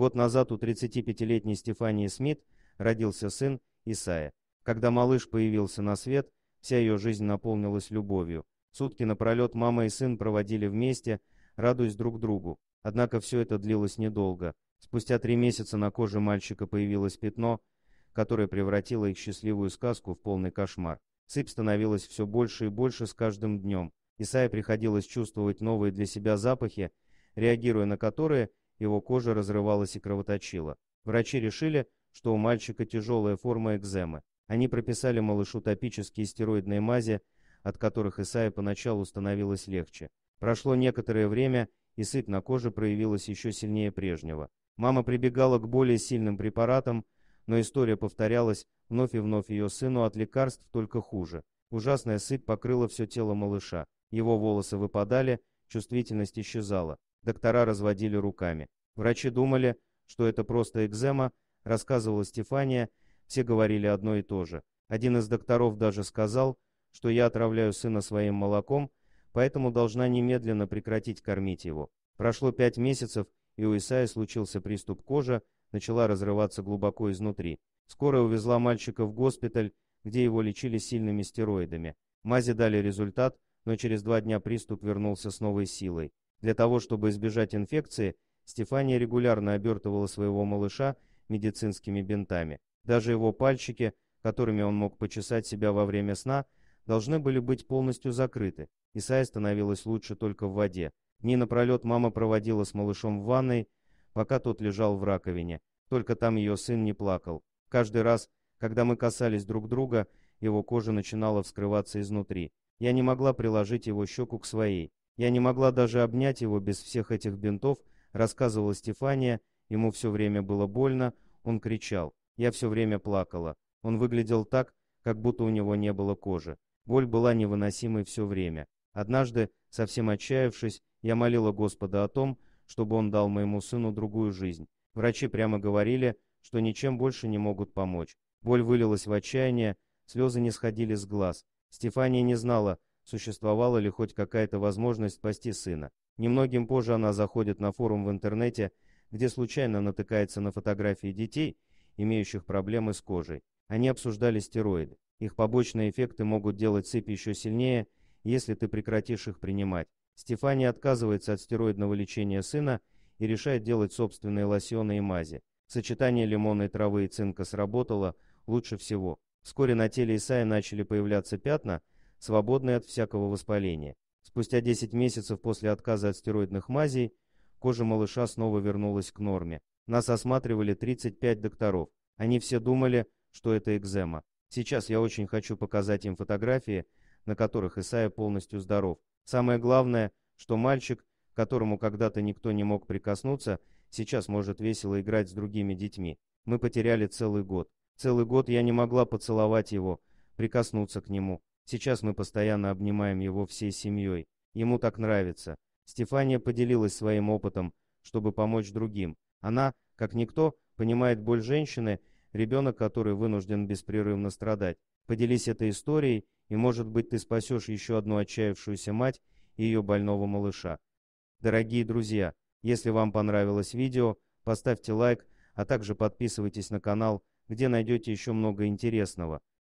Год назад у 35-летней Стефании Смит родился сын Исая. Когда малыш появился на свет, вся ее жизнь наполнилась любовью. Сутки напролет мама и сын проводили вместе, радуясь друг другу. Однако все это длилось недолго. Спустя три месяца на коже мальчика появилось пятно, которое превратило их счастливую сказку в полный кошмар. Сыпь становилась все больше и больше с каждым днем. Исае приходилось чувствовать новые для себя запахи, реагируя на которые – его кожа разрывалась и кровоточила. Врачи решили, что у мальчика тяжелая форма экземы. Они прописали малышу топические стероидные мази, от которых Исае поначалу становилось легче. Прошло некоторое время, и сыпь на коже проявилась еще сильнее прежнего. Мама прибегала к более сильным препаратам, но история повторялась, вновь и вновь ее сыну от лекарств только хуже. Ужасная сыпь покрыла все тело малыша. Его волосы выпадали, чувствительность исчезала. Доктора разводили руками. Врачи думали, что это просто экзема, рассказывала Стефания, все говорили одно и то же. Один из докторов даже сказал, что я отравляю сына своим молоком, поэтому должна немедленно прекратить кормить его. Прошло пять месяцев, и у Исаи случился приступ кожи, начала разрываться глубоко изнутри. Скорая увезла мальчика в госпиталь, где его лечили сильными стероидами. Мази дали результат, но через два дня приступ вернулся с новой силой. Для того, чтобы избежать инфекции, Стефания регулярно обертывала своего малыша медицинскими бинтами. Даже его пальчики, которыми он мог почесать себя во время сна, должны были быть полностью закрыты. Исая становилась лучше только в воде. Дни напролет мама проводила с малышом в ванной, пока тот лежал в раковине. Только там ее сын не плакал. Каждый раз, когда мы касались друг друга, его кожа начинала вскрываться изнутри. Я не могла приложить его щеку к своей. Я не могла даже обнять его без всех этих бинтов, рассказывала Стефания, ему все время было больно, он кричал. Я все время плакала. Он выглядел так, как будто у него не было кожи. Боль была невыносимой все время. Однажды, совсем отчаявшись, я молила Господа о том, чтобы он дал моему сыну другую жизнь. Врачи прямо говорили, что ничем больше не могут помочь. Боль вылилась в отчаяние, слезы не сходили с глаз. Стефания не знала, существовала ли хоть какая-то возможность спасти сына. Немногим позже она заходит на форум в интернете, где случайно натыкается на фотографии детей, имеющих проблемы с кожей. Они обсуждали стероиды. Их побочные эффекты могут делать сыпь еще сильнее, если ты прекратишь их принимать. Стефания отказывается от стероидного лечения сына и решает делать собственные лосьоны и мази. Сочетание лимонной травы и цинка сработало лучше всего. Вскоре на теле Исаи начали появляться пятна, свободной от всякого воспаления. Спустя 10 месяцев после отказа от стероидных мазей кожа малыша снова вернулась к норме. Нас осматривали 35 докторов. Они все думали, что это экзема. Сейчас я очень хочу показать им фотографии, на которых Исая полностью здоров. Самое главное, что мальчик, которому когда-то никто не мог прикоснуться, сейчас может весело играть с другими детьми. Мы потеряли целый год. Целый год я не могла поцеловать его, прикоснуться к нему. Сейчас мы постоянно обнимаем его всей семьей. Ему так нравится. Стефания поделилась своим опытом, чтобы помочь другим. Она, как никто, понимает боль женщины, ребенок который вынужден беспрерывно страдать. Поделись этой историей, и, может быть, ты спасешь еще одну отчаявшуюся мать и ее больного малыша. Дорогие друзья, если вам понравилось видео, поставьте лайк, а также подписывайтесь на канал, где найдете еще много интересного.